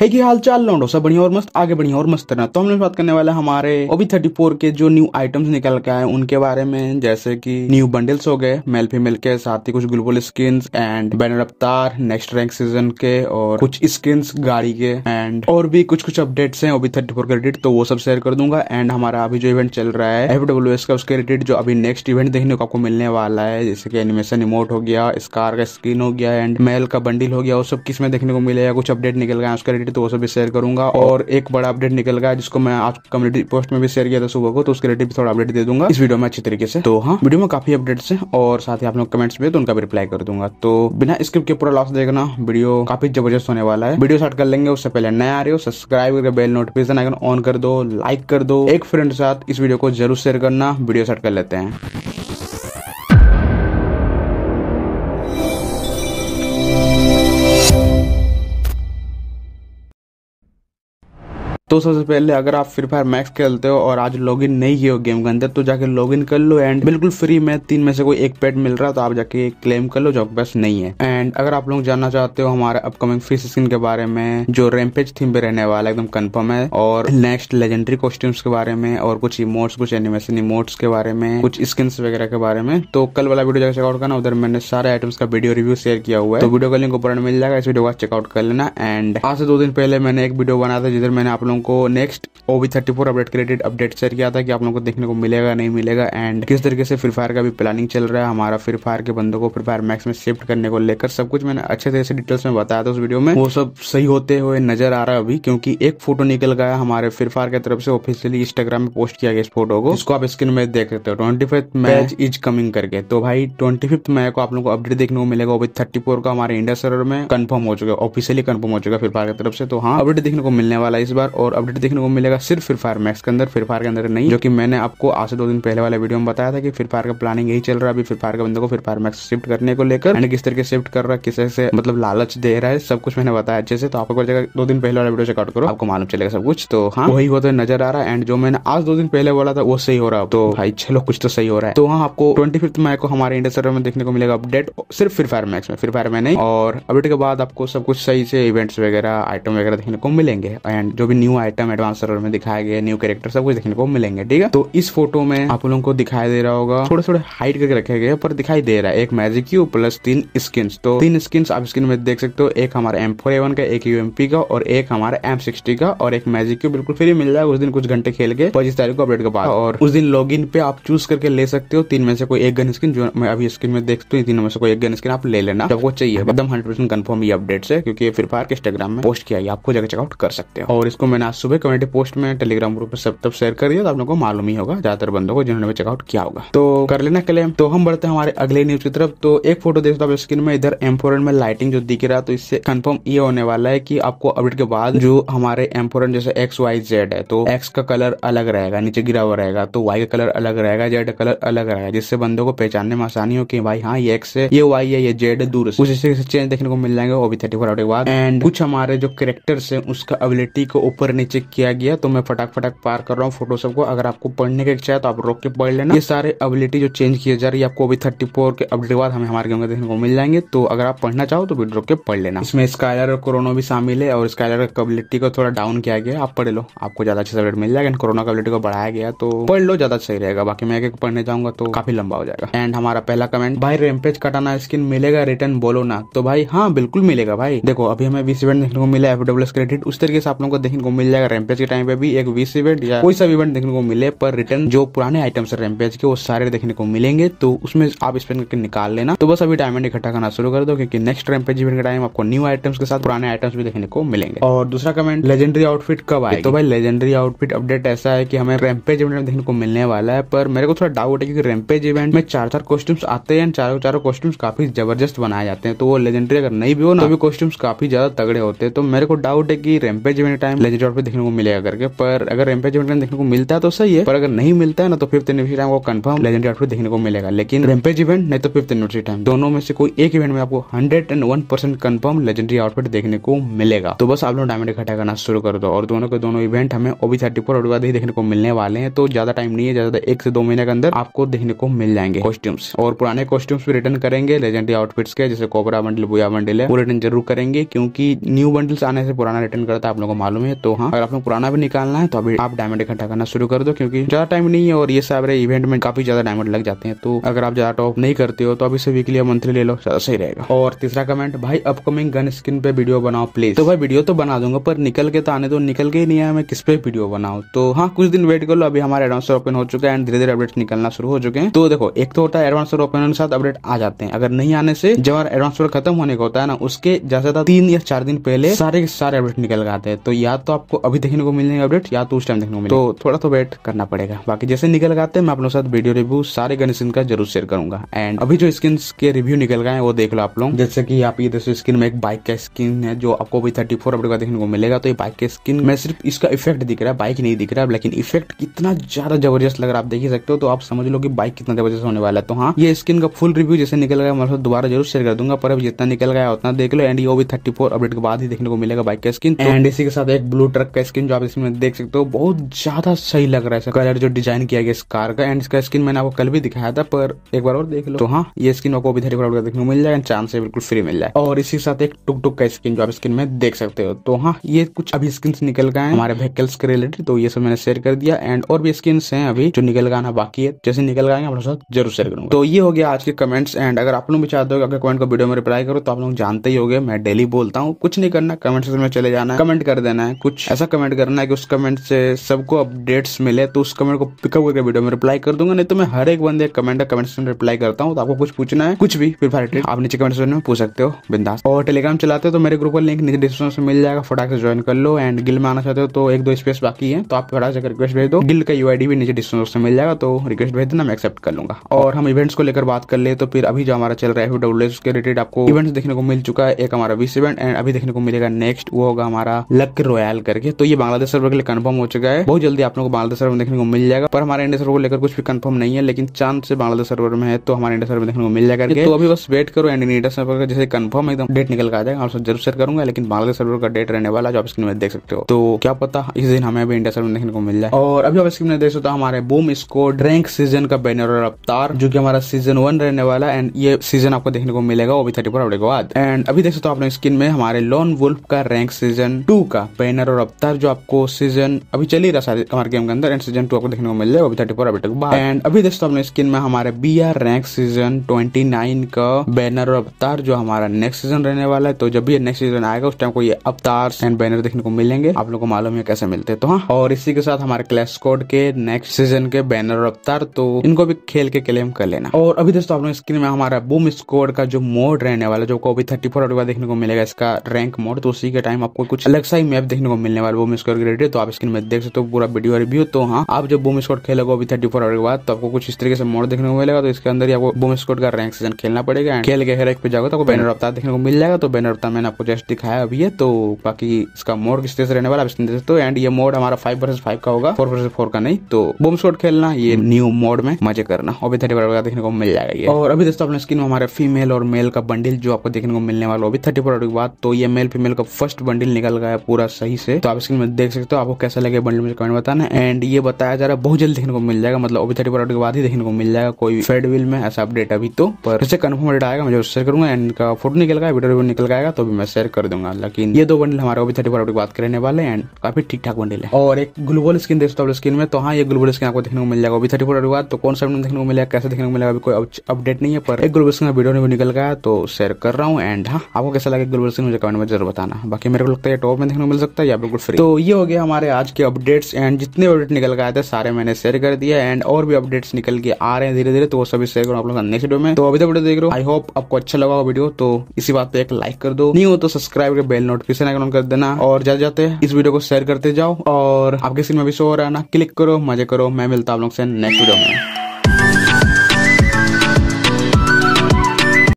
है कि हाल चाल लौंडो सब बढ़िया और मस्त आगे बढ़िया और मस्त रहना तो हमने बात करने वाला हमारे ओबी थर्टी फोर के जो न्यू आइटम्स निकल के आए उनके बारे में जैसे कि न्यू बंडल्स हो गए मेल फीमेल के साथ ही कुछ ग्लोबल स्किन एंड बैनर अवतार नेक्स्ट रैंक सीजन के और कुछ स्किन गाड़ी के एंड और भी कुछ कुछ अपडेट्स है ओबी थर्टी फोर तो वो सब शेयर कर दूंगा एंड हमारा अभी जो इवेंट चल रहा है एफ डब्ल्यू एस का उसके रिलेटेड जो अभी नेक्स्ट इवेंट देखने को आपको मिलने वाला है जैसे कि एनिमेशन इमोट हो गया स्कार का स्किन हो गया एंड मेल का बंडल हो गया वो सब किस में देखने को मिलेगा कुछ अपडेट निकल गया उसका अपडेट तो वो भी शेयर करूंगा और एक बड़ा अपडेट निकल गया जिसको मैं आज कम्युनिटी पोस्ट में भी शेयर किया था सुबह को तो उसके रिलेटेड थोड़ा अपडेट दे दूंगा इस वीडियो में अच्छी तरीके से तो हाँ वीडियो में काफी अपडेट्स है और साथ ही आप लोग कमेंट्स में तो उनका भी रिप्लाई कर दूंगा तो बिना स्क्रिप्ट के पूरा लॉस देखना वीडियो काफी जबरदस्त होने वाला है वीडियो स्टार्ट कर लेंगे उससे पहले नया आ रहे हो सब्सक्राइब करके बेल नोटिफिकेशन आइकन ऑन कर दो लाइक कर दो एक फ्रेंड के साथ इस वीडियो को जरूर शेयर करना वीडियो स्टार्ट कर लेते हैं तो सबसे पहले अगर आप फ्री फायर मैक्स खेलते हो और आज लॉगिन नहीं किया हो गेम के अंदर तो जाके लॉगिन कर लो एंड बिल्कुल फ्री में तीन में से कोई एक पेड मिल रहा है तो आप जाके क्लेम कर लो जो बस नहीं है एंड अगर आप लोग जानना चाहते हो हमारे अपकमिंग फ्री सीजन के बारे में जो रेमपेज थीम पे रहने वाला एकदम कन्फर्म है और नेक्स्ट लेजेंडरी कॉस्ट्यूम्स के बारे में और कुछ इमोट्स कुछ एनिमेशन इमोट्स के बारे में कुछ स्किन वगैरह के बारे में तो कल वाला वीडियो जाकर चेकआउट करना उधर मैंने सारे आइटम्स का वीडियो रिव्यू शेयर किया हुआ है तो वीडियो का लिंक ऊपर मिल जाएगा इस वीडियो का चेकआउट कर लेना एंड आज से दो दिन पहले मैंने एक वीडियो बनाया था जिधर मैंने आप लोग लोगों को next O V thirty four update credit update share किया था कि आप लोगों को देखने को मिलेगा नहीं मिलेगा एंड किस तरीके से फ्री फायर का भी प्लानिंग चल रहा है हमारा फ्री फायर के बंदों को फ्री फायर मैक्स में शिफ्ट करने को लेकर सब कुछ मैंने अच्छे तरह से डिटेल्स में बताया था उस वीडियो में वो सब सही होते हुए नजर आ रहा है अभी क्योंकि एक फोटो निकल गया हमारे फ्री फायर की तरफ से ऑफिशियली इंस्टाग्राम में पोस्ट किया गया इस फोटो को उसको आप स्क्रीन में देख सकते हो twenty fifth match is coming करके तो भाई ट्वेंटी फिफ्थ मई को आप लोगों को अपडेट देखने को मिलेगा ओवी थर्टी फोर का हमारे इंडिया सर्वर में कंफर्म हो चुका है ऑफिशियली कंफर्म हो चुका है फ्री फायर की तरफ से तो हाँ अपडेट देखने को मिलने वाला है इस बार और और अपडेट देखने को मिलेगा सिर्फ फ्री फायर मैक्स के अंदर फ्री फायर के अंदर नहीं जो कि मैंने आपको आज से दो दिन पहले वाले वीडियो में बताया था कि फ्री फायर का प्लानिंग यही चल रहा है अभी फ्री फायर के बंदे को फ्री फायर मैक्स शिफ्ट करने को लेकर एंड किस तरीके शिफ्ट कर रहा है किस से मतलब लालच दे रहा है सब कुछ मैंने बताया अच्छे से तो आपको जगह दो दिन पहले वाला वीडियो चेकआउट करो आपको मालूम चलेगा सब कुछ तो हाँ वही होते नजर आ रहा है एंड जो मैंने आज दो दिन पहले बोला था वो सही हो रहा है तो भाई चलो कुछ तो सही हो रहा है तो हाँ आपको ट्वेंटी फिफ्थ मई को हमारे इंडिया सर्वर में देखने को मिलेगा अपडेट सिर्फ फ्री फायर मैक्स में फ्री फायर में नहीं और अपडेट के बाद आपको सब कुछ सही से इवेंट्स वगैरह आइटम वगैरह देखने को मिलेंगे एंड जो भी new new item advance server में दिखाया गया न्यू कैरेक्टर सब कुछ देखने को मिलेंगे ठीक है तो इस फोटो में आप लोगों को दिखाई दे रहा होगा थोड़े थोड़े हाइट करके रखे गए पर दिखाई दे रहा है एक मैजिक यू प्लस तीन स्किन तो तीन स्किन आप स्क्रीन में देख सकते हो एक हमारे एम फोर एवन का एक यू एम पी का और एक हमारे एम सिक्सटी का और एक मैजिक यू बिल्कुल फ्री मिल जाएगा उस दिन कुछ घंटे खेल के पच्चीस तारीख को अपडेट के बाद और उस दिन लॉग पे आप चूज करके ले सकते हो तीन में से कोई एक गन स्किन जो मैं अभी स्क्रीन में देखते हूँ तीनों में से कोई एक गन स्किन आप ले लेना जब वो चाहिए एकदम हंड्रेड परसेंट कन्फर्म ये अपडेट है क्योंकि फिर फायर के इंस्टाग्राम में पोस्ट किया आपको जगह चेकआउट कर सकते हो और इसको मैंने आज सुबह कम्युनिटी पोस्ट में टेलीग्राम ग्रुप पर सब तब शेयर कर दिया तो आप लोगों को मालूम ही होगा ज्यादातर बंदों को जिन्होंने चेकआउट किया होगा तो कर लेना क्लेम तो हम बढ़ते हमारे अगले न्यूज की तरफ तो एक फोटो देखते तो आप स्क्रीन में इधर एम्फोरन में लाइटिंग जो दिख रहा है तो इससे कंफर्म ये होने वाला है की आपको अपडेट के बाद जो हमारे एम्फोरन जैसे एक्स वाई जेड है तो एक्स का कलर अलग रहेगा नीचे गिरा हुआ रहेगा तो वाई का कलर अलग रहेगा जेड का कलर अलग रहेगा जिससे बंदों को पहचानने में आसानी हो कि भाई हाँ ये एक्स है ये वाई है ये जेड दूर से चेंज देखने को मिल जाएंगे वो भी थर्टी फोर आउट के बाद एंड कुछ हमारे जो करेक्टर्स है उसका अबिलिटी को ऊपर नीचे किया गया तो मैं फटाक फटाक पार कर रहा हूँ फोटोशॉप को अगर आपको पढ़ने की इच्छा है तो आप रोक के पढ़ लेना ये सारे एबिलिटी जो चेंज किए जा रही है आपको अभी थर्टी फोर के अपडेट बाद हमें हमारे गेम में देखने को मिल जाएंगे तो अगर आप पढ़ना चाहो तो वीडियो रोक के पढ़ लेना इसमें स्काइलर और कोरोना भी शामिल है और स्काइलर का एबिलिटी को थोड़ा डाउन किया गया आप पढ़ लो आपको ज्यादा अच्छा अपडेट मिल जाएगा कोरोना का को बढ़ाया गया तो पढ़ लो ज्यादा सही रहेगा बाकी मैं पढ़ने जाऊंगा तो काफी लंबा हो जाएगा एंड हमारा पहला कमेंट भाई रेमपेज कटाना स्किन मिलेगा रिटर्न बोलो ना तो भाई हाँ बिल्कुल मिलेगा भाई देखो अभी हमें बीस इवेंट देखने को मिला एफ क्रेडिट उस तरीके से आप लोगों को देखने को मिल मिल जाएगा रैमपेज के टाइम पे भी एक विश इवेंट या कोई सा इवेंट देखने को मिले पर रिटर्न जो पुराने आइटम्स है रैमपेज के वो सारे देखने को मिलेंगे तो उसमें आप स्पेंड करके निकाल लेना तो बस अभी डायमंड इकट्ठा करना शुरू कर दो क्योंकि नेक्स्ट रैमपेज इवेंट के टाइम आपको न्यू आइटम्स के साथ पुराने आइटम्स भी देखने को मिलेंगे और दूसरा कमेंट लेजेंडरी आउटफिट कब आए तो भाई लेजेंडरी आउटफिट अपडेट ऐसा है कि हमें रैमपेज इवेंट में देखने को मिलने वाला है पर मेरे को थोड़ा डाउट है क्योंकि रैमपेज इवेंट में चार चार कॉस्ट्यूम्स आते हैं चारों चारों कॉस्ट्यूम्स काफी जबरदस्त बनाए जाते हैं तो वो लेजेंडरी अगर नहीं भी हो ना तो भी कॉस्ट्यूम्स काफी ज्यादा तगड़े होते हैं तो मेरे को डाउट है कि रैमपेज इवेंट टाइम लेजेंडरी पे देखने को मिलेगा करके पर अगर रेम्पेज इवेंट में देखने को मिलता है तो सही है पर अगर नहीं मिलता है ना तो फिफ्थ एनिवर्सरी टाइम को कंफर्म लेजेंडरी आउटफिट देखने को मिलेगा लेकिन रेम्पेज इवेंट नहीं तो फिफ्थ एनिवर्सरी टाइम दोनों में से कोई एक इवेंट में आपको hundred and one percent confirm legendary outfit देखने को मिलेगा तो बस आप लोग डायमंड इकट्ठा करना शुरू कर दो और दोनों के दोनों इवेंट हमें ओबी थर्टी फोर ही देखने को मिलने वाले हैं तो ज्यादा टाइम नहीं है ज्यादा एक से दो महीने के अंदर आपको देखने को मिल जाएंगे कॉस्ट्यूम्स और पुराने कॉस्ट्यूम्स भी रिटर्न करेंगे लेजेंडरी आउटफिट्स के जैसे कोबरा बंडल बुया बंडल है वो रिटर्न जरूर करेंगे क्योंकि न्यू बंडल्स आने से पुराना रिटर्न करता है आप लोगों को मालूम है तो हाँ अगर आप लोग पुराना भी निकालना है तो अभी आप डायमंड इकट्ठा करना शुरू कर दो क्योंकि ज्यादा टाइम नहीं है और ये सारे इवेंट में काफी ज्यादा डायमंड लग जाते हैं तो अगर आप ज्यादा टॉप नहीं करते हो तो अभी से वीकली या मंथली ले लो ज्यादा सही रहेगा और तीसरा कमेंट भाई अपकमिंग गन स्किन पे वीडियो बनाओ प्लीज तो भाई वीडियो तो बना दूंगा पर निकल के तो आने तो निकल के ही नहीं आया मैं किस पे वीडियो बनाऊ तो हाँ कुछ दिन वेट कर लो अभी हमारे एडवांस ओपन हो चुका है एंड धीरे धीरे अपडेट निकलना शुरू हो चुके हैं तो देखो एक तो होता है एडवांस ओपन के साथ अपडेट आ जाते हैं अगर नहीं आने से जब एडवांस खत्म होने का होता है ना उसके ज्यादा तीन या चार दिन पहले सारे सारे अपडेट निकल के हैं तो या तो आप आपको अभी देखने को मिलेंगे अपडेट या तो उस टाइम देखने को मिले तो थोड़ा तो वेट करना पड़ेगा बाकी जैसे निकल लगाते मैं अपने साथ वीडियो रिव्यू सारे गन स्किन का जरूर शेयर करूंगा एंड अभी जो स्किन के रिव्यू निकल गए वो देख लो आप लोग जैसे की आप ये दोस्तों स्किन में एक बाइक का स्किन है जो आपको अभी थर्टी फोर अपडेट का देखने को मिलेगा तो ये बाइक के स्किन में सिर्फ इसका इफेक्ट दिख रहा है बाइक नहीं दिख रहा है लेकिन इफेक्ट कितना ज्यादा जबरदस्त लग रहा आप देख ही सकते हो तो आप समझ लो कि बाइक कितना जबरदस्त होने वाला है तो हाँ ये स्किन का फुल रिव्यू जैसे निकल गया मैं दोबारा जरूर शेयर कर दूंगा पर अब जितना निकल गया उतना देख लो एंड ये भी थर्टी अपडेट के बाद ही देखने को मिलेगा बाइक का स्किन एंड तो इसी के साथ एक ब्लू ट्रक का स्किन जो आप इसमें देख सकते हो बहुत ज़्यादा सही लग रहा है कलर जो डिजाइन किया गया इस कार का एंड इसका स्किन मैंने आपको कल भी दिखाया था पर एक बार और देख लो तो हाँ ये स्किन आपको अभी थर्टी फाइव देखने को मिल जाएगा चांस है बिल्कुल फ्री मिल जाए और इसी साथ एक टुक टुक का स्किन जो आप स्किन में देख सकते हो तो हाँ ये कुछ अभी स्किन निकल गए हमारे व्हीकल्स के रिलेटेड तो ये सब मैंने शेयर कर दिया एंड और भी स्किन है अभी जो निकल गाना बाकी है जैसे निकल गए अपने साथ जरूर शेयर करूंगा तो ये हो गया आज के कमेंट्स एंड अगर आप लोग भी चाहते हो अगर कमेंट को वीडियो में रिप्लाई करो तो आप लोग जानते ही हो गए मैं डेली बोलता हूँ कुछ नहीं करना कमेंट सेक्शन में चले जाना कमेंट कर देना है कुछ ऐसा कमेंट करना है कि उस कमेंट से सबको अपडेट्स मिले तो उस कमेंट को पिकअप करके वीडियो में रिप्लाई कर दूंगा नहीं तो मैं हर एक बंदे कमेंट का कमेंट सेक्शन रिप्लाई करता हूँ तो आपको कुछ पूछना है कुछ भी फिर फायर आप नीचे कमेंट सेक्शन में पूछ सकते हो बिंदास और टेलीग्राम चलाते हो तो मेरे ग्रुप का लिंक नीचे डिस्क्रिप्शन से मिल जाएगा फटाक से ज्वाइन कर लो एंड गिल में आना चाहते हो तो एक दो स्पेस बाकी है तो आप फटाक से रिक्वेस्ट भेज दो गिल का यू भी नीचे डिस्क्रिप्शन से मिल जाएगा तो रिक्वेस्ट भेज देना मैं एक्सेप्ट कर लूंगा और हम इवेंट्स को लेकर बात कर ले तो फिर अभी जो हमारा चल रहा है डब्ल्यू के रिलेटेड आपको इवेंट्स देखने को मिल चुका है एक हमारा बीस इवेंट एंड अभी देखने को मिलेगा नेक्स्ट वो होगा हमारा लक रॉयल कर करके तो ये बांग्लादेश सर्वर के लिए कन्फर्म हो चुका है बहुत जल्दी आप लोग को बांग्लादेश सर्वर देखने को मिल जाएगा पर हमारे इंडिया सर्वर को लेकर कुछ भी कन्फर्म नहीं है लेकिन चांद से बांग्लादेश सर्वर में है तो हमारे इंडिया सर्वर देखने को मिल जाएगा तो अभी बस वेट करो एंड इंडिया सर्वर का जैसे कन्फर्म एकदम डेट निकल कर आ जाएगा आपसे जरूर शेयर करूंगा लेकिन बांग्लादेश सर्वर का डेट रहने वाला जो आप स्क्रीन में देख सकते हो तो क्या पता इस दिन हमें भी इंडिया सर्वर देखने को मिल जाए और अभी आप स्क्रीन में देख सकते हो हमारे बूम स्को ड्रैंक सीजन का बैनर और अवतार जो की हमारा सीजन वन रहने वाला एंड ये सीजन आपको देखने को मिलेगा वो भी थर्टी फोर अपडेट के बाद एंड अभी देख सकते हो आपने स्क्रीन में हमारे लोन वुल्फ का रैंक सीजन टू का बैनर और अवतार जो आपको सीजन अभी चल ही रहा सारे हमारे गेम के अंदर एंड सीजन टू आपको देखने को मिल जाएगा अभी थर्टी फोर अभी तक बाहर एंड अभी दोस्तों अपने स्क्रीन में हमारे B R rank season twenty nine का बैनर और अवतार जो हमारा नेक्स्ट सीजन रहने वाला है तो जब भी नेक्स्ट सीजन आएगा उस टाइम को ये अवतार एंड बैनर देखने को मिलेंगे आप लोग को मालूम है कैसे मिलते हैं तो हाँ और इसी के साथ हमारे क्लैश कोड के नेक्स्ट सीजन के बैनर और अवतार तो इनको भी खेल के क्लेम कर लेना और अभी दोस्तों आप लोग स्क्रीन में हमारा बूम स्कोड का जो मोड रहने वाला जो को अभी थर्टी फोर देखने को मिलेगा इसका रैंक मोड तो उसी के टाइम आपको कुछ अलग सा ही मैप देखने को मिलेगा मिलने वाले बूम स्कोर की तो आप स्क्रीन में देख सकते हो पूरा वीडियो रिव्यू तो हाँ आप जब बूम स्कोर खेलोगे अभी थर्टी फोर आवर के बाद तो आपको कुछ इस तरीके से मोड देखने को मिलेगा तो इसके अंदर ही आपको बूम स्कोर का रैंक सीजन खेलना पड़ेगा एंड खेल के हर एक पे जाओगे तो आपको बैनर अवतार देखने को मिल जाएगा तो बैनर अवतार मैंने आपको जस्ट दिखाया अभी है तो बाकी इसका मोड किस तरह से रहने वाला आप स्क्रीन देख सकते हो एंड ये मोड हमारा फाइव वर्सेज फाइव का होगा फोर वर्सेज फोर का नहीं तो बूम स्कोट खेलना ये न्यू मोड में मजे करना अभी थर्टी फोर देखने को मिल जाएगा ये और अभी दोस्तों अपने स्क्रीन में हमारे फीमेल और मेल का बंडल जो आपको देखने को मिलने वाला अभी थर्टी फोर के बाद तो ये मेल फीमेल का फर्स्ट बंडल निकल गया पूरा सही से तो आप स्क्रीन में देख सकते हो आपको कैसा लगे बंडल मुझे कमेंट बताना एंड ये बताया जा रहा है बहुत जल्द देखने को मिल जाएगा मतलब ओबी थर्टी प्रोडक्ट के बाद ही देखने को मिल जाएगा कोई फेडविल में ऐसा अपडेट अभी तो पर इससे कन्फर्म अपडेट आएगा मैं जो शेयर करूंगा एंड का फोटो निकल गया वीडियो निकल गया तो भी मैं शेयर कर दूंगा लेकिन ये दो बंडल हमारे ओबी थर्टी प्रोडक्ट की बात करने वाले एंड काफी ठीक ठाक बंडल है और एक ग्लोबल स्क्रीन देख सकते स्क्रीन में तो हाँ ये ग्लोबल स्क्रीन आपको देखने को मिल जाएगा ओबी थर्टी प्रोडक्ट बाद तो कौन सा देखने को मिलेगा कैसे देखने को मिलेगा अभी कोई अपडेट नहीं है पर एक ग्लोबल स्क्रीन वीडियो निकल गया तो शेयर कर रहा हूँ एंड हाँ आपको कैसा लगे ग्लोबल स्क्रीन मुझे कमेंट में जरूर बताना बाकी मेरे को लगता है टॉप में देखने को मिल सकता है या बिल्कुल फ्री तो ये हो गया हमारे आज के अपडेट्स एंड जितने अपडेट निकल के आए थे सारे मैंने शेयर कर दिया एंड और भी अपडेट्स निकल के आ रहे हैं धीरे धीरे तो वो सभी शेयर करो आप लोग नेक्स्ट वीडियो में तो अभी तक वीडियो देख रहे हो आई होप आपको अच्छा लगा वीडियो तो इसी बात पे एक लाइक कर दो नहीं हो तो सब्सक्राइब कर बेल नोटिफिकेशन आइकन कर देना और जाते जाते इस वीडियो को शेयर करते जाओ और आपके स्क्रीन में भी शो हो रहा है ना क्लिक करो मजे करो मैं मिलता आप लोग से नेक्स्ट वीडियो में